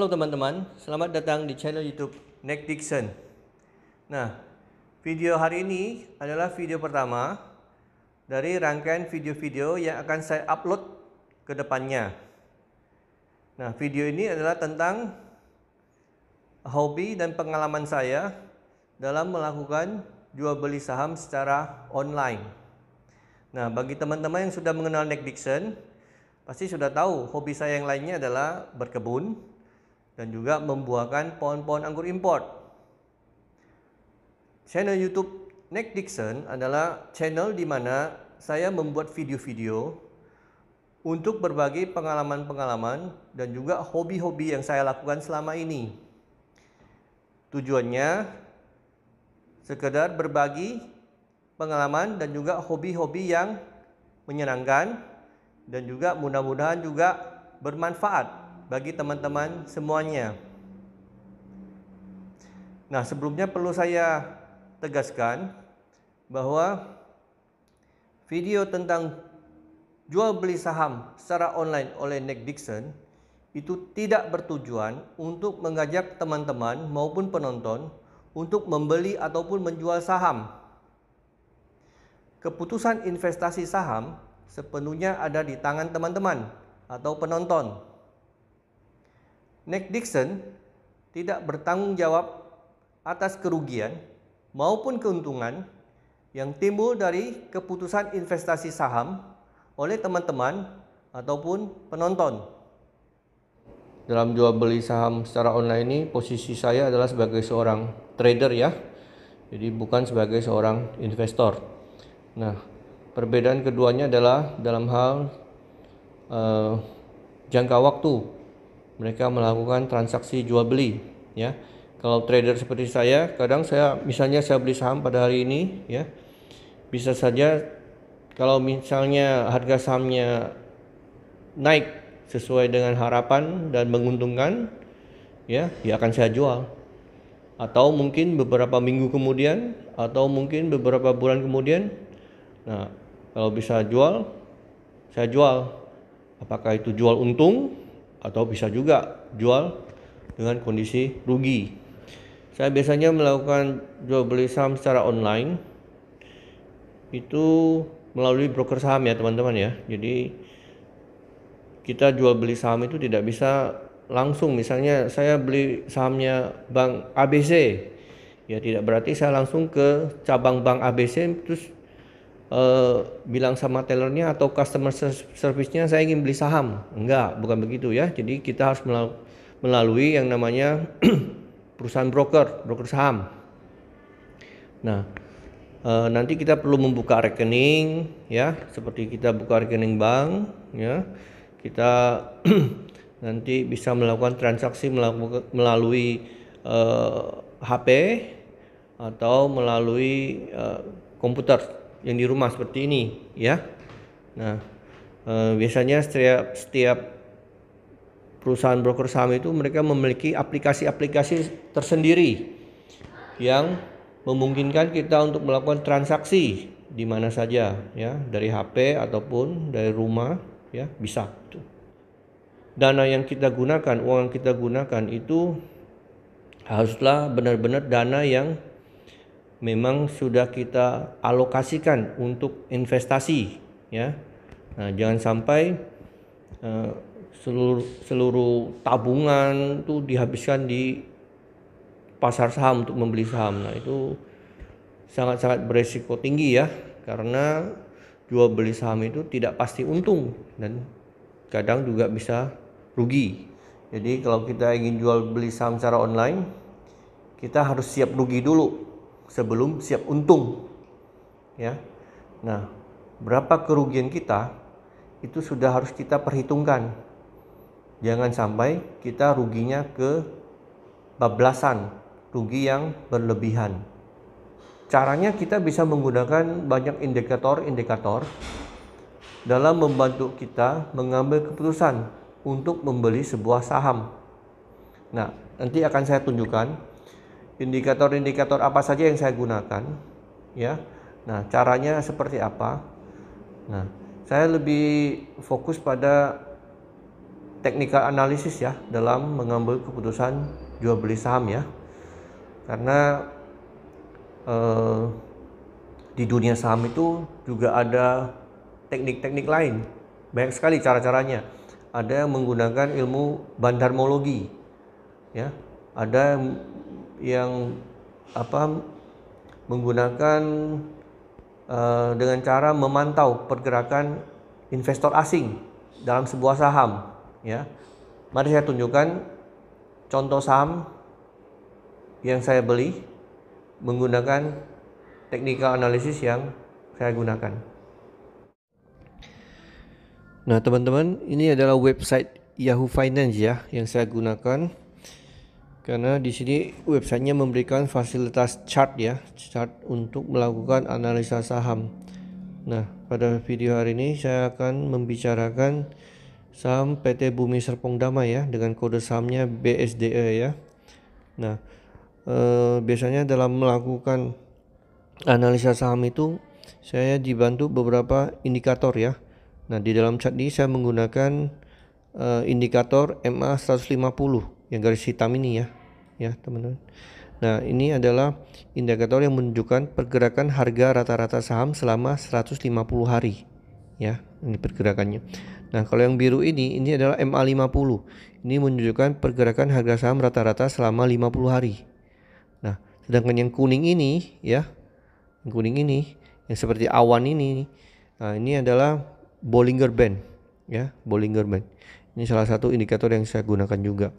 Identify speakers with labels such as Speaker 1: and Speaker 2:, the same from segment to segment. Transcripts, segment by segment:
Speaker 1: Halo teman-teman, selamat datang di channel YouTube Nick Dixon. Nah, video hari ini adalah video pertama dari rangkaian video-video yang akan saya upload ke depannya. Nah, video ini adalah tentang hobi dan pengalaman saya dalam melakukan jual beli saham secara online. Nah, bagi teman-teman yang sudah mengenal Nick Dixon, pasti sudah tahu hobi saya yang lainnya adalah berkebun, dan juga membuahkan pohon-pohon anggur import. Channel YouTube Nick Dixon adalah channel di mana saya membuat video-video untuk berbagi pengalaman-pengalaman dan juga hobi-hobi yang saya lakukan selama ini. Tujuannya sekedar berbagi pengalaman dan juga hobi-hobi yang menyenangkan dan juga mudah-mudahan juga bermanfaat bagi teman-teman semuanya. Nah, sebelumnya perlu saya tegaskan bahwa video tentang jual beli saham secara online oleh Nick Dixon itu tidak bertujuan untuk mengajak teman-teman maupun penonton untuk membeli ataupun menjual saham. Keputusan investasi saham sepenuhnya ada di tangan teman-teman atau penonton. Nick Dixon tidak bertanggung jawab atas kerugian maupun keuntungan yang timbul dari keputusan investasi saham oleh teman-teman ataupun penonton. Dalam jual beli saham secara online ini, posisi saya adalah sebagai seorang trader ya. Jadi bukan sebagai seorang investor. Nah, perbedaan keduanya adalah dalam hal uh, jangka waktu mereka melakukan transaksi jual beli ya kalau trader seperti saya kadang saya misalnya saya beli saham pada hari ini ya bisa saja kalau misalnya harga sahamnya naik sesuai dengan harapan dan menguntungkan ya ya akan saya jual atau mungkin beberapa minggu kemudian atau mungkin beberapa bulan kemudian nah kalau bisa jual saya jual apakah itu jual untung atau bisa juga jual dengan kondisi rugi. Saya biasanya melakukan jual beli saham secara online itu melalui broker saham ya teman-teman ya. Jadi kita jual beli saham itu tidak bisa langsung misalnya saya beli sahamnya bank ABC ya tidak berarti saya langsung ke cabang bank ABC terus Eh, bilang sama tellernya atau customer service-nya saya ingin beli saham. Enggak, bukan begitu ya. Jadi kita harus melalui yang namanya perusahaan broker, broker saham. Nah, uh, nanti kita perlu membuka rekening ya, seperti kita buka rekening bank ya. Kita nanti bisa melakukan transaksi melalui uh, eh, HP atau melalui uh, komputer yang di rumah seperti ini ya. Nah, e, biasanya setiap setiap perusahaan broker saham itu mereka memiliki aplikasi-aplikasi tersendiri yang memungkinkan kita untuk melakukan transaksi di mana saja ya, dari HP ataupun dari rumah ya, bisa Dana yang kita gunakan, uang yang kita gunakan itu haruslah benar-benar dana yang memang sudah kita alokasikan untuk investasi ya. Nah, jangan sampai uh, seluruh seluruh tabungan itu dihabiskan di pasar saham untuk membeli saham. Nah, itu sangat-sangat beresiko tinggi ya karena jual beli saham itu tidak pasti untung dan kadang juga bisa rugi. Jadi kalau kita ingin jual beli saham secara online, kita harus siap rugi dulu sebelum siap untung. Ya. Nah, berapa kerugian kita itu sudah harus kita perhitungkan. Jangan sampai kita ruginya ke bablasan, rugi yang berlebihan. Caranya kita bisa menggunakan banyak indikator-indikator dalam membantu kita mengambil keputusan untuk membeli sebuah saham. Nah, nanti akan saya tunjukkan indikator-indikator apa saja yang saya gunakan ya nah caranya seperti apa nah saya lebih fokus pada teknikal analisis ya dalam mengambil keputusan jual beli saham ya karena eh, di dunia saham itu juga ada teknik-teknik lain banyak sekali cara-caranya ada yang menggunakan ilmu bandarmologi ya ada yang yang apa menggunakan uh, dengan cara memantau pergerakan investor asing dalam sebuah saham ya. Mari saya tunjukkan contoh saham yang saya beli menggunakan teknikal analisis yang saya gunakan. Nah, teman-teman, ini adalah website Yahoo Finance ya yang saya gunakan karena di sini websitenya memberikan fasilitas chart ya chart untuk melakukan analisa saham nah pada video hari ini saya akan membicarakan saham PT Bumi Serpong Damai ya dengan kode sahamnya BSDE ya nah eh, biasanya dalam melakukan analisa saham itu saya dibantu beberapa indikator ya nah di dalam chart ini saya menggunakan eh, indikator MA 150 yang garis hitam ini ya ya teman-teman. Nah ini adalah indikator yang menunjukkan pergerakan harga rata-rata saham selama 150 hari ya ini pergerakannya. Nah kalau yang biru ini ini adalah MA50 ini menunjukkan pergerakan harga saham rata-rata selama 50 hari. Nah sedangkan yang kuning ini ya yang kuning ini yang seperti awan ini nah ini adalah Bollinger Band ya Bollinger Band. Ini salah satu indikator yang saya gunakan juga.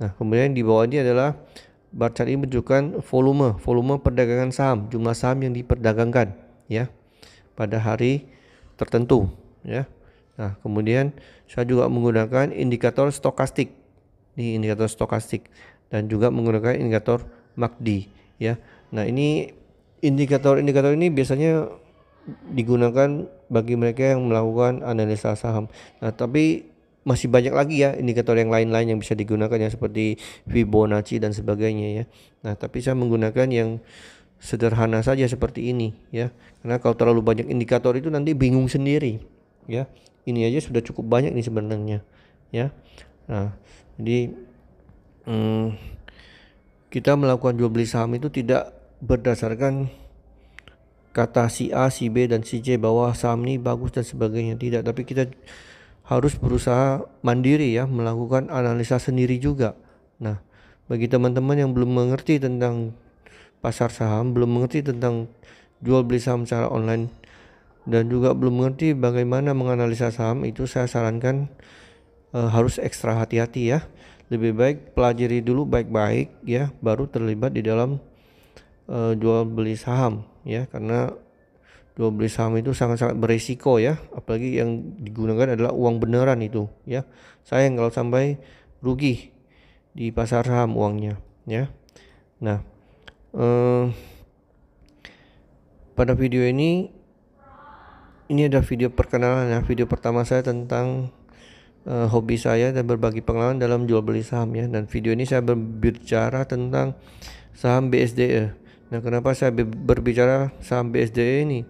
Speaker 1: Nah, kemudian di bawah ini adalah bar chart ini menunjukkan volume, volume perdagangan saham, jumlah saham yang diperdagangkan ya pada hari tertentu ya. Nah, kemudian saya juga menggunakan indikator stokastik. di indikator stokastik dan juga menggunakan indikator MACD ya. Nah, ini indikator-indikator ini biasanya digunakan bagi mereka yang melakukan analisa saham. Nah, tapi masih banyak lagi ya indikator yang lain-lain yang bisa digunakan ya seperti Fibonacci dan sebagainya ya. Nah, tapi saya menggunakan yang sederhana saja seperti ini ya. Karena kalau terlalu banyak indikator itu nanti bingung sendiri ya. Ini aja sudah cukup banyak nih sebenarnya ya. Nah, jadi hmm, kita melakukan jual beli saham itu tidak berdasarkan kata si A, si B dan si C bahwa saham ini bagus dan sebagainya tidak, tapi kita harus berusaha mandiri ya melakukan analisa sendiri juga. Nah, bagi teman-teman yang belum mengerti tentang pasar saham, belum mengerti tentang jual beli saham secara online dan juga belum mengerti bagaimana menganalisa saham itu saya sarankan e, harus ekstra hati-hati ya. Lebih baik pelajari dulu baik-baik ya baru terlibat di dalam e, jual beli saham ya karena Jual beli saham itu sangat-sangat beresiko ya, apalagi yang digunakan adalah uang beneran itu ya. Sayang kalau sampai rugi di pasar saham uangnya ya. Nah, eh, pada video ini ini ada video perkenalan ya, video pertama saya tentang eh, hobi saya dan berbagi pengalaman dalam jual beli saham ya dan video ini saya berbicara tentang saham BSDE Nah, kenapa saya berbicara saham BSDE ini?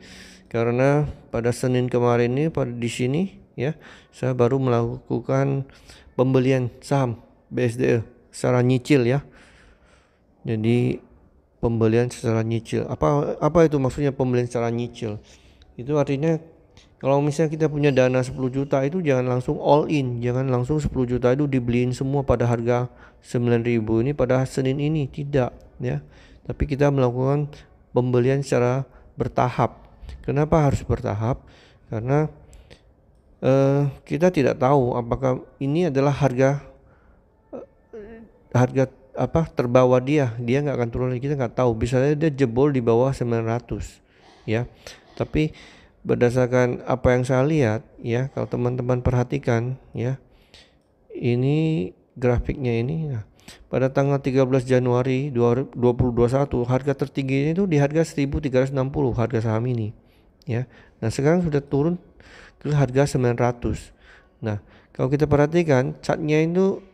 Speaker 1: Karena pada Senin kemarin ini pada di sini ya, saya baru melakukan pembelian saham BSDE secara nyicil ya. Jadi pembelian secara nyicil. Apa apa itu maksudnya pembelian secara nyicil? Itu artinya kalau misalnya kita punya dana 10 juta itu jangan langsung all in, jangan langsung 10 juta itu dibeliin semua pada harga 9000 ini pada Senin ini, tidak ya tapi kita melakukan pembelian secara bertahap. Kenapa harus bertahap? Karena eh, kita tidak tahu apakah ini adalah harga eh, harga apa terbawa dia, dia nggak akan turun lagi kita nggak tahu. Bisa saja dia jebol di bawah 900, ya. Tapi berdasarkan apa yang saya lihat, ya kalau teman-teman perhatikan, ya ini grafiknya ini, nah, pada tanggal 13 Januari 2021 harga tertingginya itu di harga 1360 harga saham ini ya. Nah, sekarang sudah turun ke harga 900. Nah, kalau kita perhatikan catnya itu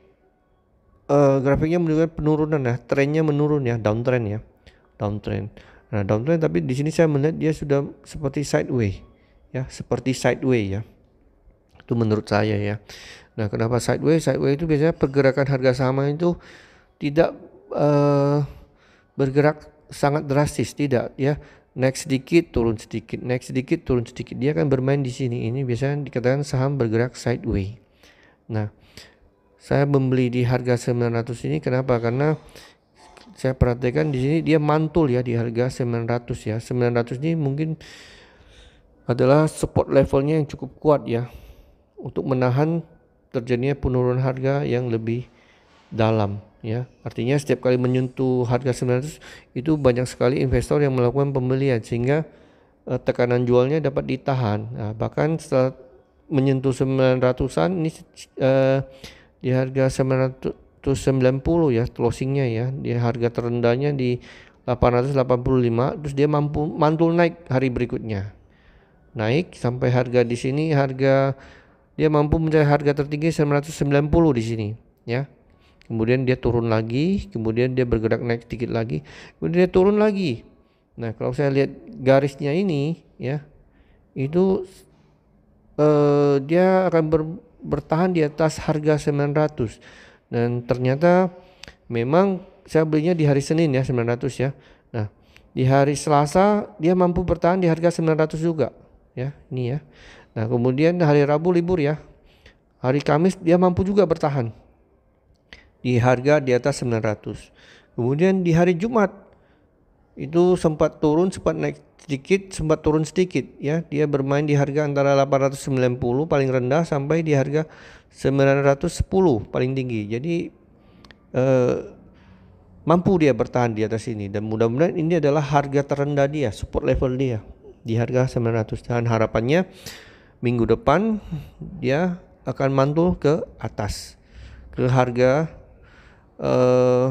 Speaker 1: uh, grafiknya menunjukkan penurunan ya, trennya menurun ya, downtrend ya. Downtrend. Nah, downtrend tapi di sini saya melihat dia sudah seperti sideways ya, seperti sideways ya. Itu menurut saya ya. Nah, kenapa sideways? Sideways itu biasanya pergerakan harga saham itu tidak uh, bergerak sangat drastis, tidak ya. Naik sedikit, turun sedikit, naik sedikit, turun sedikit. Dia akan bermain di sini. Ini biasanya dikatakan saham bergerak sideways. Nah, saya membeli di harga 900 ini kenapa? Karena saya perhatikan di sini dia mantul ya di harga 900 ya. 900 ini mungkin adalah support levelnya yang cukup kuat ya untuk menahan terjadinya penurunan harga yang lebih dalam ya. Artinya setiap kali menyentuh harga 900 itu banyak sekali investor yang melakukan pembelian sehingga eh, tekanan jualnya dapat ditahan. Nah, bahkan setelah menyentuh 900-an ini eh, di harga 990 ya closingnya ya di harga terendahnya di 885 terus dia mampu mantul naik hari berikutnya naik sampai harga di sini harga dia mampu mencapai harga tertinggi 990 di sini ya kemudian dia turun lagi kemudian dia bergerak naik sedikit lagi kemudian dia turun lagi nah kalau saya lihat garisnya ini ya itu eh, dia akan ber, bertahan di atas harga 900 dan ternyata memang saya belinya di hari Senin ya 900 ya nah di hari Selasa dia mampu bertahan di harga 900 juga ya ini ya Nah kemudian hari Rabu libur ya. Hari Kamis dia mampu juga bertahan. Di harga di atas 900. Kemudian di hari Jumat itu sempat turun, sempat naik sedikit, sempat turun sedikit ya. Dia bermain di harga antara 890 paling rendah sampai di harga 910 paling tinggi. Jadi eh, mampu dia bertahan di atas ini dan mudah-mudahan ini adalah harga terendah dia, support level dia di harga 900 dan harapannya minggu depan dia akan mantul ke atas ke harga eh,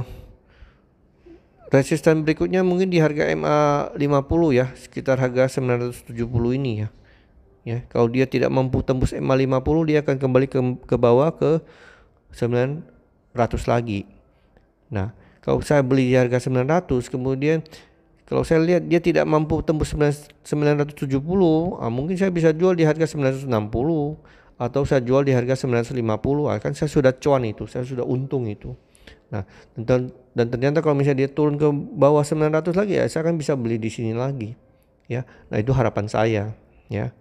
Speaker 1: resisten berikutnya mungkin di harga MA 50 ya sekitar harga 970 ini ya ya kalau dia tidak mampu tembus MA 50 dia akan kembali ke, ke bawah ke 900 lagi nah kalau saya beli di harga 900 kemudian kalau saya lihat dia tidak mampu tembus 970, ah, mungkin saya bisa jual di harga 960 atau saya jual di harga 950, ah, kan saya sudah cuan itu, saya sudah untung itu. Nah, dan, dan ternyata kalau misalnya dia turun ke bawah 900 lagi ya saya akan bisa beli di sini lagi. Ya. Nah, itu harapan saya, ya.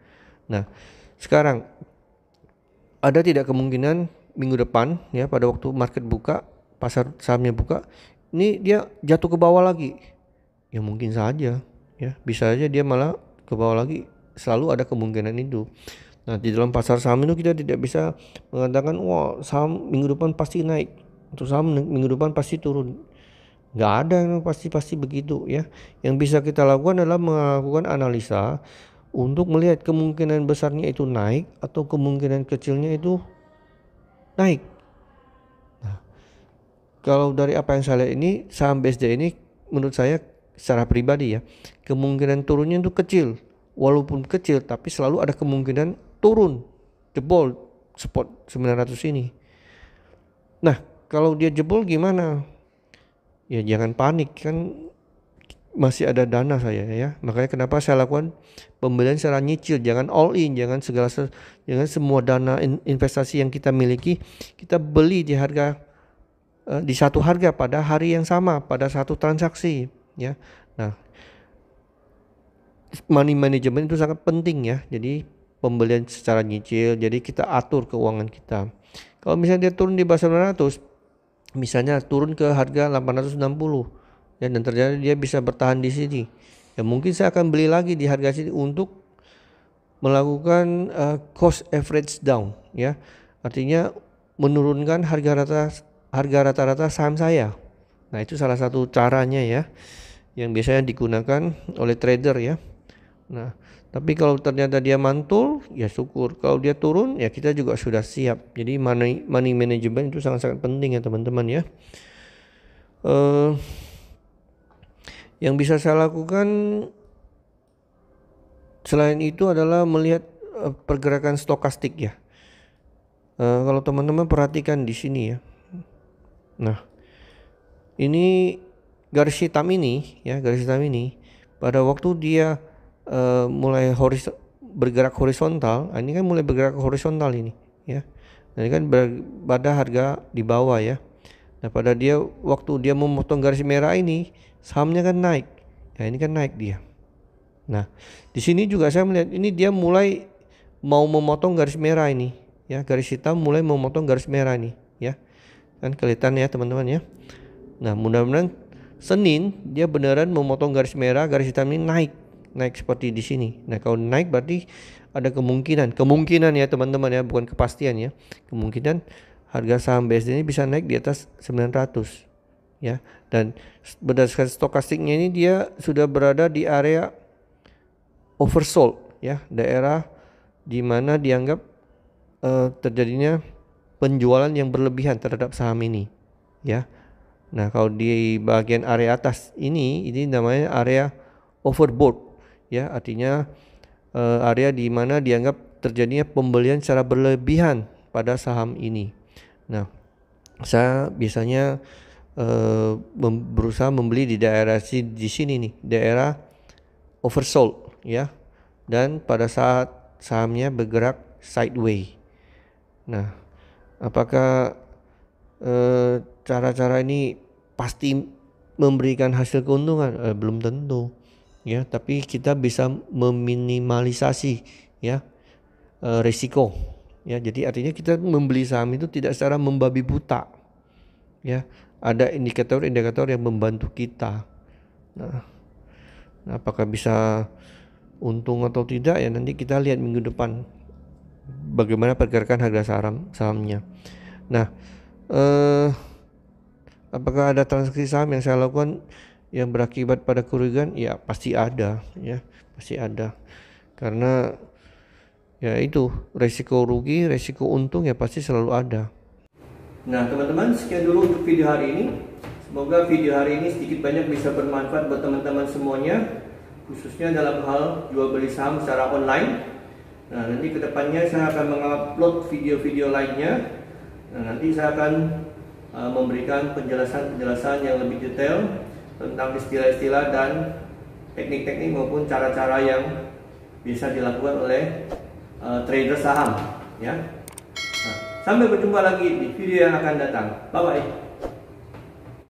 Speaker 1: Nah, sekarang ada tidak kemungkinan minggu depan ya pada waktu market buka, pasar sahamnya buka, ini dia jatuh ke bawah lagi ya mungkin saja ya bisa saja dia malah ke bawah lagi selalu ada kemungkinan itu nah di dalam pasar saham itu kita tidak bisa mengatakan wah saham minggu depan pasti naik untuk saham minggu depan pasti turun nggak ada yang pasti pasti begitu ya yang bisa kita lakukan adalah melakukan analisa untuk melihat kemungkinan besarnya itu naik atau kemungkinan kecilnya itu naik nah, kalau dari apa yang saya lihat ini saham BSD ini menurut saya secara pribadi ya kemungkinan turunnya itu kecil walaupun kecil tapi selalu ada kemungkinan turun jebol spot 900 ini nah kalau dia jebol gimana ya jangan panik kan masih ada dana saya ya makanya kenapa saya lakukan pembelian secara nyicil jangan all in jangan segala jangan semua dana investasi yang kita miliki kita beli di harga eh, di satu harga pada hari yang sama pada satu transaksi ya. Nah, money management itu sangat penting ya. Jadi pembelian secara nyicil, jadi kita atur keuangan kita. Kalau misalnya dia turun di bawah 900, misalnya turun ke harga 860 ya, dan terjadi dia bisa bertahan di sini. Ya mungkin saya akan beli lagi di harga sini untuk melakukan uh, cost average down ya. Artinya menurunkan harga rata harga rata-rata saham saya Nah, itu salah satu caranya ya yang biasanya digunakan oleh trader ya. Nah, tapi kalau ternyata dia mantul, ya syukur. Kalau dia turun, ya kita juga sudah siap. Jadi money money management itu sangat-sangat penting ya teman-teman ya. Uh, yang bisa saya lakukan selain itu adalah melihat eh, pergerakan stokastik ya. Uh, kalau teman-teman perhatikan di sini ya. Nah, ini garis hitam ini ya garis hitam ini pada waktu dia uh, mulai horis bergerak horizontal ah, ini kan mulai bergerak horizontal ini ya ini kan ber, pada harga di bawah ya nah pada dia waktu dia memotong garis merah ini sahamnya kan naik ya ini kan naik dia nah di sini juga saya melihat ini dia mulai mau memotong garis merah ini ya garis hitam mulai memotong garis merah ini ya kan kelihatan ya teman-teman ya Nah, mudah-mudahan Senin dia beneran memotong garis merah, garis hitam ini naik, naik seperti di sini. Nah, kalau naik berarti ada kemungkinan, kemungkinan ya teman-teman ya, bukan kepastian ya. Kemungkinan harga saham BSD ini bisa naik di atas 900 ya. Dan berdasarkan stokastiknya ini dia sudah berada di area oversold ya, daerah di mana dianggap uh, terjadinya penjualan yang berlebihan terhadap saham ini ya Nah, kalau di bagian area atas ini, ini namanya area overboard, ya, artinya uh, area di mana dianggap terjadinya pembelian secara berlebihan pada saham ini. Nah, saya biasanya uh, berusaha membeli di daerah si di sini nih, daerah oversold, ya, dan pada saat sahamnya bergerak sideways. Nah, apakah uh, cara-cara ini pasti memberikan hasil keuntungan eh, belum tentu ya tapi kita bisa meminimalisasi ya eh, risiko ya jadi artinya kita membeli saham itu tidak secara membabi buta ya ada indikator-indikator yang membantu kita nah, nah apakah bisa untung atau tidak ya nanti kita lihat minggu depan bagaimana pergerakan harga saham sahamnya nah eh, Apakah ada transaksi saham yang saya lakukan yang berakibat pada kerugian? Ya pasti ada, ya pasti ada. Karena ya itu resiko rugi, resiko untung ya pasti selalu ada. Nah teman-teman sekian dulu untuk video hari ini. Semoga video hari ini sedikit banyak bisa bermanfaat buat teman-teman semuanya, khususnya dalam hal jual beli saham secara online. Nah nanti kedepannya saya akan mengupload video-video lainnya. Nah nanti saya akan Uh, memberikan penjelasan-penjelasan yang lebih detail tentang istilah-istilah dan teknik-teknik maupun cara-cara yang bisa dilakukan oleh uh, trader saham ya. Nah, sampai berjumpa lagi di video yang akan datang. Bye bye.